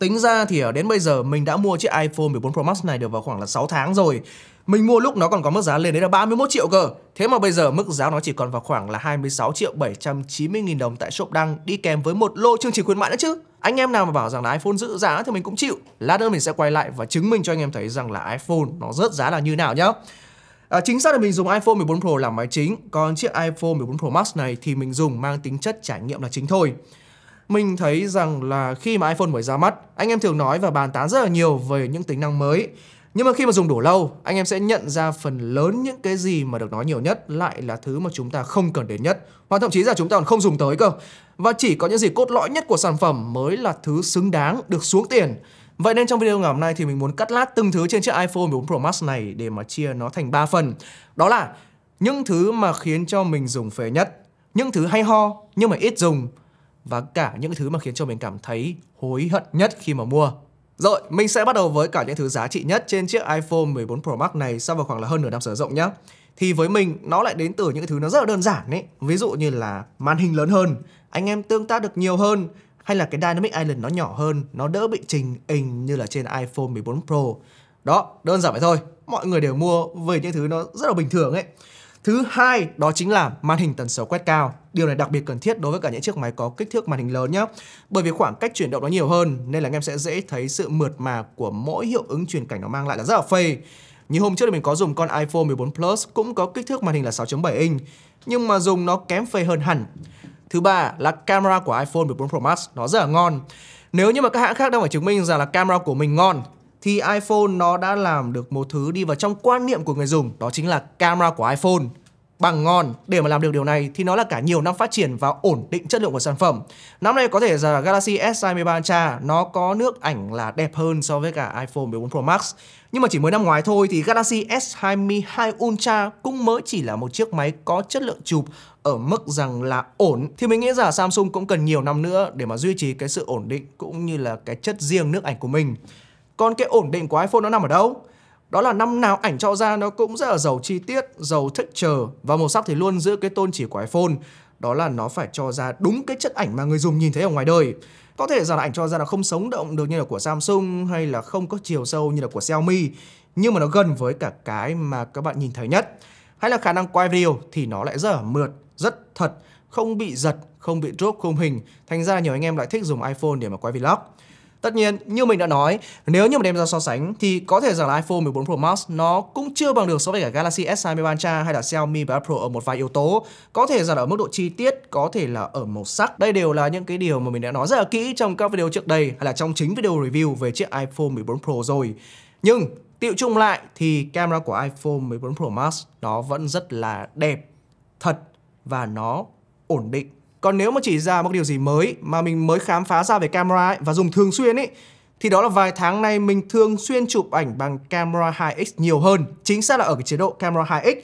Tính ra thì ờ, đến bây giờ mình đã mua chiếc iPhone 14 Pro Max này được vào khoảng là 6 tháng rồi. Mình mua lúc nó còn có mức giá lên đến là 31 triệu cơ. Thế mà bây giờ mức giá nó chỉ còn vào khoảng là 26 triệu 790 nghìn đồng tại shop đăng đi kèm với một lô chương trình khuyến mãi nữa chứ. Anh em nào mà bảo rằng là iPhone giữ giá thì mình cũng chịu. Lát nữa mình sẽ quay lại và chứng minh cho anh em thấy rằng là iPhone nó rớt giá là như nào nhá. À, chính xác là mình dùng iPhone 14 Pro làm máy chính, còn chiếc iPhone 14 Pro Max này thì mình dùng mang tính chất trải nghiệm là chính thôi mình thấy rằng là khi mà iPhone mới ra mắt, anh em thường nói và bàn tán rất là nhiều về những tính năng mới. Nhưng mà khi mà dùng đủ lâu, anh em sẽ nhận ra phần lớn những cái gì mà được nói nhiều nhất lại là thứ mà chúng ta không cần đến nhất, hoặc thậm chí là chúng ta còn không dùng tới cơ. Và chỉ có những gì cốt lõi nhất của sản phẩm mới là thứ xứng đáng được xuống tiền. Vậy nên trong video ngày hôm nay thì mình muốn cắt lát từng thứ trên chiếc iPhone 14 Pro Max này để mà chia nó thành 3 phần. Đó là những thứ mà khiến cho mình dùng phế nhất, những thứ hay ho nhưng mà ít dùng và cả những thứ mà khiến cho mình cảm thấy hối hận nhất khi mà mua. Rồi, mình sẽ bắt đầu với cả những thứ giá trị nhất trên chiếc iPhone 14 Pro Max này sau vào khoảng là hơn nửa năm sử dụng nhé. Thì với mình, nó lại đến từ những thứ nó rất là đơn giản ấy. Ví dụ như là màn hình lớn hơn, anh em tương tác được nhiều hơn, hay là cái Dynamic Island nó nhỏ hơn, nó đỡ bị trình hình như là trên iPhone 14 Pro. Đó, đơn giản vậy thôi. Mọi người đều mua về những thứ nó rất là bình thường ấy. Thứ hai đó chính là màn hình tần số quét cao. Điều này đặc biệt cần thiết đối với cả những chiếc máy có kích thước màn hình lớn nhé. Bởi vì khoảng cách chuyển động nó nhiều hơn nên là anh em sẽ dễ thấy sự mượt mà của mỗi hiệu ứng truyền cảnh nó mang lại là rất là phê. Như hôm trước thì mình có dùng con iPhone 14 Plus cũng có kích thước màn hình là 6.7 inch nhưng mà dùng nó kém phê hơn hẳn. Thứ ba là camera của iPhone 14 Pro Max nó rất là ngon. Nếu như mà các hãng khác đang phải chứng minh rằng là camera của mình ngon thì iPhone nó đã làm được một thứ đi vào trong quan niệm của người dùng đó chính là camera của iPhone bằng ngon để mà làm được điều này thì nó là cả nhiều năm phát triển và ổn định chất lượng của sản phẩm. Năm nay có thể là Galaxy S23 Ultra nó có nước ảnh là đẹp hơn so với cả iPhone 14 Pro Max. Nhưng mà chỉ mới năm ngoái thôi thì Galaxy S22 Ultra cũng mới chỉ là một chiếc máy có chất lượng chụp ở mức rằng là ổn thì mình nghĩ rằng Samsung cũng cần nhiều năm nữa để mà duy trì cái sự ổn định cũng như là cái chất riêng nước ảnh của mình. Còn cái ổn định của iPhone nó nằm ở đâu? Đó là năm nào ảnh cho ra nó cũng rất là giàu chi tiết, giàu chờ và màu sắc thì luôn giữ cái tôn chỉ của iPhone. Đó là nó phải cho ra đúng cái chất ảnh mà người dùng nhìn thấy ở ngoài đời. Có thể rằng là ảnh cho ra là không sống động được như là của Samsung hay là không có chiều sâu như là của Xiaomi nhưng mà nó gần với cả cái mà các bạn nhìn thấy nhất. Hay là khả năng quay video thì nó lại rất là mượt, rất thật, không bị giật, không bị drop khung hình. Thành ra nhiều anh em lại thích dùng iPhone để mà quay vlog. Tất nhiên, như mình đã nói, nếu như mà đem ra so sánh thì có thể rằng là iPhone 14 Pro Max nó cũng chưa bằng được so với cả Galaxy S23 Ultra hay là Xiaomi 13 Pro ở một vài yếu tố. Có thể rằng là ở mức độ chi tiết, có thể là ở màu sắc. Đây đều là những cái điều mà mình đã nói rất là kỹ trong các video trước đây hay là trong chính video review về chiếc iPhone 14 Pro rồi. Nhưng tiệu chung lại thì camera của iPhone 14 Pro Max nó vẫn rất là đẹp, thật và nó ổn định còn nếu mà chỉ ra một điều gì mới mà mình mới khám phá ra về camera ấy, và dùng thường xuyên ấy thì đó là vài tháng nay mình thường xuyên chụp ảnh bằng camera 2x nhiều hơn, chính xác là ở cái chế độ camera 2x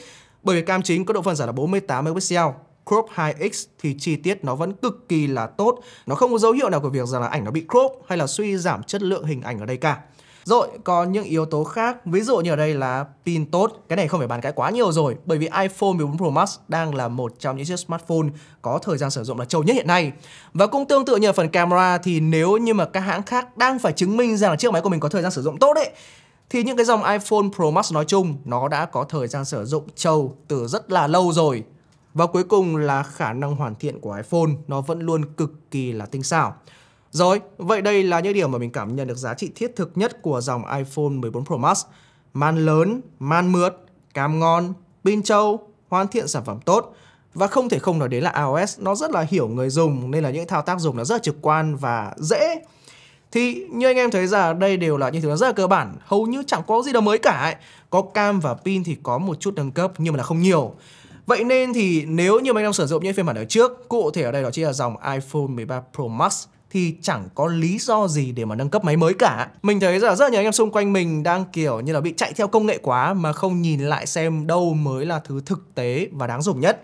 bởi vì cam chính có độ phân giải là 48 megapixel. Crop 2x thì chi tiết nó vẫn cực kỳ là tốt, nó không có dấu hiệu nào của việc rằng là ảnh nó bị crop hay là suy giảm chất lượng hình ảnh ở đây cả. Rồi, còn những yếu tố khác, ví dụ như ở đây là pin tốt, cái này không phải bàn cãi quá nhiều rồi, bởi vì iPhone 14 Pro Max đang là một trong những chiếc smartphone có thời gian sử dụng là trâu nhất hiện nay. Và cũng tương tự như ở phần camera thì nếu như mà các hãng khác đang phải chứng minh rằng là chiếc máy của mình có thời gian sử dụng tốt ấy, thì những cái dòng iPhone Pro Max nói chung nó đã có thời gian sử dụng trâu từ rất là lâu rồi. Và cuối cùng là khả năng hoàn thiện của iPhone nó vẫn luôn cực kỳ là tinh xảo. Rồi, vậy đây là những điểm mà mình cảm nhận được giá trị thiết thực nhất của dòng iPhone 14 Pro Max. Màn lớn, màn mượt, cam ngon, pin trâu, hoàn thiện sản phẩm tốt. Và không thể không nói đến là iOS nó rất là hiểu người dùng nên là những thao tác dùng nó rất là trực quan và dễ. Thì như anh em thấy là đây đều là những thứ rất là cơ bản, hầu như chẳng có gì đâu mới cả ấy. Có cam và pin thì có một chút nâng cấp nhưng mà là không nhiều. Vậy nên thì nếu như anh đang sử dụng những phiên bản ở trước, cụ thể ở đây đó chính là dòng iPhone 13 Pro Max thì chẳng có lý do gì để mà nâng cấp máy mới cả. Mình thấy là rất nhiều anh em xung quanh mình đang kiểu như là bị chạy theo công nghệ quá mà không nhìn lại xem đâu mới là thứ thực tế và đáng dùng nhất.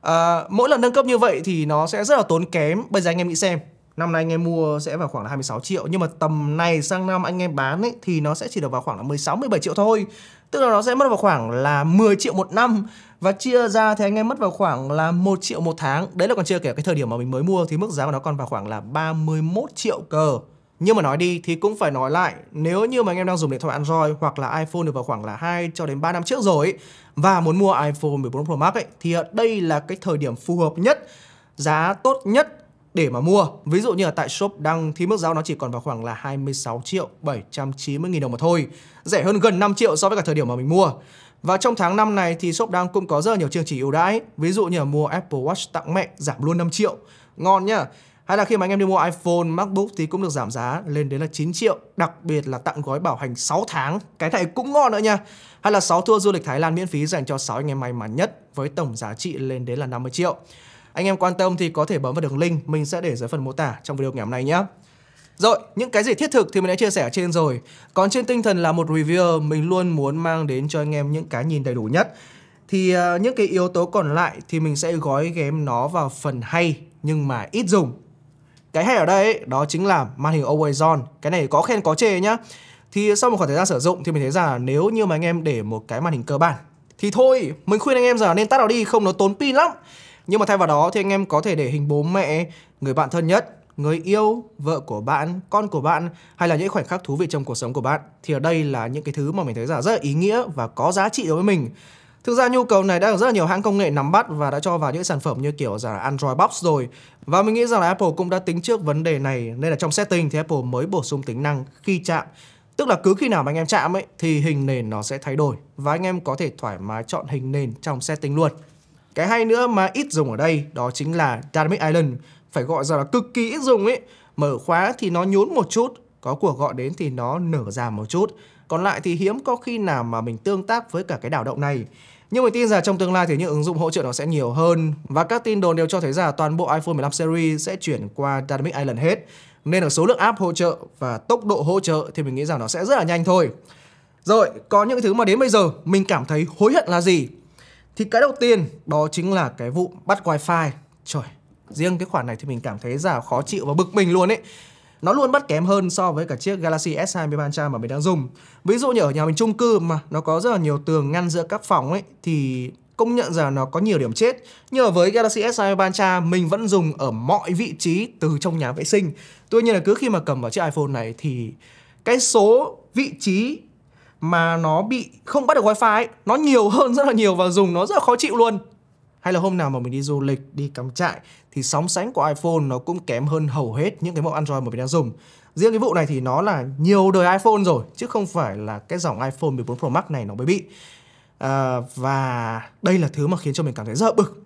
À, mỗi lần nâng cấp như vậy thì nó sẽ rất là tốn kém. Bây giờ anh em nghĩ xem, Năm nay anh em mua sẽ vào khoảng là 26 triệu Nhưng mà tầm này sang năm anh em bán ấy Thì nó sẽ chỉ được vào khoảng là 16-17 triệu thôi Tức là nó sẽ mất vào khoảng là 10 triệu một năm Và chia ra thì anh em mất vào khoảng là 1 triệu một tháng Đấy là còn chưa kể cái thời điểm mà mình mới mua Thì mức giá của nó còn vào khoảng là 31 triệu cờ nhưng mà nói đi thì cũng phải nói lại, nếu như mà anh em đang dùng điện thoại Android hoặc là iPhone được vào khoảng là 2 cho đến 3 năm trước rồi và muốn mua iPhone 14 Pro Max ấy, thì đây là cái thời điểm phù hợp nhất, giá tốt nhất để mà mua. Ví dụ như là tại shop đăng thì mức giá nó chỉ còn vào khoảng là 26 triệu 790 nghìn đồng mà thôi. Rẻ hơn gần 5 triệu so với cả thời điểm mà mình mua. Và trong tháng 5 này thì shop đang cũng có rất nhiều chương trình ưu đãi. Ví dụ như là mua Apple Watch tặng mẹ giảm luôn 5 triệu. Ngon nhá. Hay là khi mà anh em đi mua iPhone, MacBook thì cũng được giảm giá lên đến là 9 triệu Đặc biệt là tặng gói bảo hành 6 tháng Cái này cũng ngon nữa nha Hay là 6 tour du lịch Thái Lan miễn phí dành cho 6 anh em may mắn nhất Với tổng giá trị lên đến là 50 triệu anh em quan tâm thì có thể bấm vào đường link mình sẽ để dưới phần mô tả trong video ngày hôm nay nhé. Rồi, những cái gì thiết thực thì mình đã chia sẻ ở trên rồi. Còn trên tinh thần là một reviewer, mình luôn muốn mang đến cho anh em những cái nhìn đầy đủ nhất. Thì uh, những cái yếu tố còn lại thì mình sẽ gói ghém nó vào phần hay nhưng mà ít dùng. Cái hay ở đây ấy, đó chính là màn hình Always On. Cái này có khen có chê nhá. Thì sau một khoảng thời gian sử dụng thì mình thấy rằng nếu như mà anh em để một cái màn hình cơ bản thì thôi, mình khuyên anh em giờ nên tắt nó đi không nó tốn pin lắm. Nhưng mà thay vào đó thì anh em có thể để hình bố mẹ, người bạn thân nhất, người yêu, vợ của bạn, con của bạn hay là những khoảnh khắc thú vị trong cuộc sống của bạn. Thì ở đây là những cái thứ mà mình thấy là rất là ý nghĩa và có giá trị đối với mình. Thực ra nhu cầu này đã được rất là nhiều hãng công nghệ nắm bắt và đã cho vào những sản phẩm như kiểu là Android Box rồi. Và mình nghĩ rằng là Apple cũng đã tính trước vấn đề này nên là trong setting thì Apple mới bổ sung tính năng khi chạm. Tức là cứ khi nào mà anh em chạm ấy thì hình nền nó sẽ thay đổi và anh em có thể thoải mái chọn hình nền trong setting luôn. Cái hay nữa mà ít dùng ở đây đó chính là Dynamic Island, phải gọi rằng là cực kỳ ít dùng ấy. Mở khóa thì nó nhún một chút, có cuộc gọi đến thì nó nở ra một chút. Còn lại thì hiếm có khi nào mà mình tương tác với cả cái đảo động này. Nhưng mình tin rằng trong tương lai thì những ứng dụng hỗ trợ nó sẽ nhiều hơn và các tin đồn đều cho thấy rằng toàn bộ iPhone 15 series sẽ chuyển qua Dynamic Island hết. Nên ở số lượng app hỗ trợ và tốc độ hỗ trợ thì mình nghĩ rằng nó sẽ rất là nhanh thôi. Rồi, có những thứ mà đến bây giờ mình cảm thấy hối hận là gì? Thì cái đầu tiên đó chính là cái vụ bắt wifi Trời, riêng cái khoản này thì mình cảm thấy giả khó chịu và bực mình luôn ấy nó luôn bắt kém hơn so với cả chiếc Galaxy s 23 Ultra mà mình đang dùng. Ví dụ như ở nhà mình chung cư mà nó có rất là nhiều tường ngăn giữa các phòng ấy thì công nhận rằng nó có nhiều điểm chết. Nhưng ở với Galaxy s 23 Ultra mình vẫn dùng ở mọi vị trí từ trong nhà vệ sinh. Tuy nhiên là cứ khi mà cầm vào chiếc iPhone này thì cái số vị trí mà nó bị không bắt được wifi ấy, nó nhiều hơn rất là nhiều và dùng nó rất là khó chịu luôn hay là hôm nào mà mình đi du lịch, đi cắm trại thì sóng sánh của iPhone nó cũng kém hơn hầu hết những cái mẫu Android mà mình đang dùng. Riêng cái vụ này thì nó là nhiều đời iPhone rồi chứ không phải là cái dòng iPhone 14 Pro Max này nó mới bị. À, và đây là thứ mà khiến cho mình cảm thấy rất bực.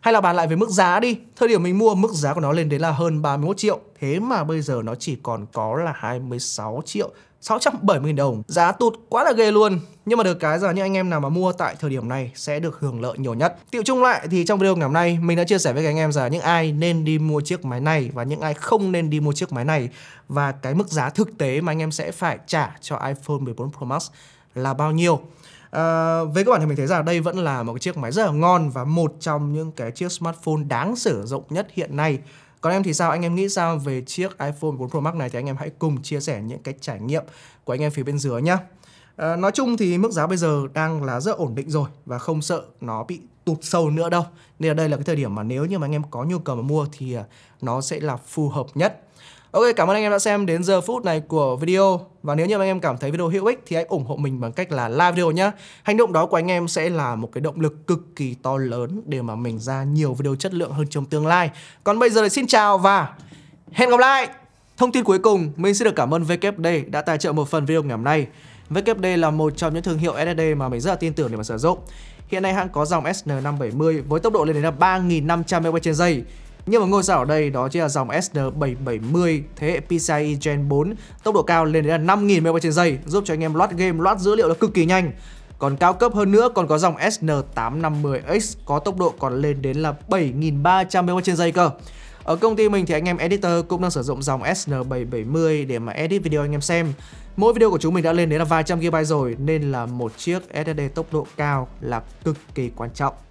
Hay là bàn lại về mức giá đi. Thời điểm mình mua mức giá của nó lên đến là hơn 31 triệu. Thế mà bây giờ nó chỉ còn có là 26 triệu 670.000 đồng. Giá tụt quá là ghê luôn. Nhưng mà được cái giờ những anh em nào mà mua tại thời điểm này sẽ được hưởng lợi nhiều nhất. Tiệu chung lại thì trong video ngày hôm nay mình đã chia sẻ với các anh em rằng những ai nên đi mua chiếc máy này và những ai không nên đi mua chiếc máy này và cái mức giá thực tế mà anh em sẽ phải trả cho iPhone 14 Pro Max là bao nhiêu. À, ờ, với các bạn thì mình thấy rằng đây vẫn là một cái chiếc máy rất là ngon và một trong những cái chiếc smartphone đáng sử dụng nhất hiện nay còn em thì sao? Anh em nghĩ sao về chiếc iPhone 4 Pro Max này thì anh em hãy cùng chia sẻ những cái trải nghiệm của anh em phía bên dưới nhá. À, nói chung thì mức giá bây giờ đang là rất ổn định rồi và không sợ nó bị tụt sâu nữa đâu. Nên là đây là cái thời điểm mà nếu như mà anh em có nhu cầu mà mua thì ờ, nó sẽ là phù hợp nhất Ok, cảm ơn anh em đã xem đến giờ phút này của video Và nếu như anh em cảm thấy video hữu ích thì hãy ủng hộ mình bằng cách là like video nhé Hành động đó của anh em sẽ là một cái động lực cực kỳ to lớn để mà mình ra nhiều video chất lượng hơn trong tương lai Còn bây giờ thì xin chào và hẹn gặp lại Thông tin cuối cùng, mình xin được cảm ơn VKD đã tài trợ một phần video ngày hôm nay VKD là một trong những thương hiệu SSD mà mình rất là tin tưởng để mà sử dụng Hiện nay hãng có dòng SN570 với tốc độ lên đến là 3.500 MB trên giây nhưng mà ngôi sao ở đây đó chính là dòng SN770 thế hệ PCIe Gen 4 tốc độ cao lên đến là 5 MB trên giây giúp cho anh em load game, load dữ liệu là cực kỳ nhanh. Còn cao cấp hơn nữa còn có dòng SN850X có tốc độ còn lên đến là 7.300 MB trên giây cơ. Ở công ty mình thì anh em editor cũng đang sử dụng dòng SN770 để mà edit video anh em xem. Mỗi video của chúng mình đã lên đến là vài trăm GB rồi nên là một chiếc SSD tốc độ cao là cực kỳ quan trọng.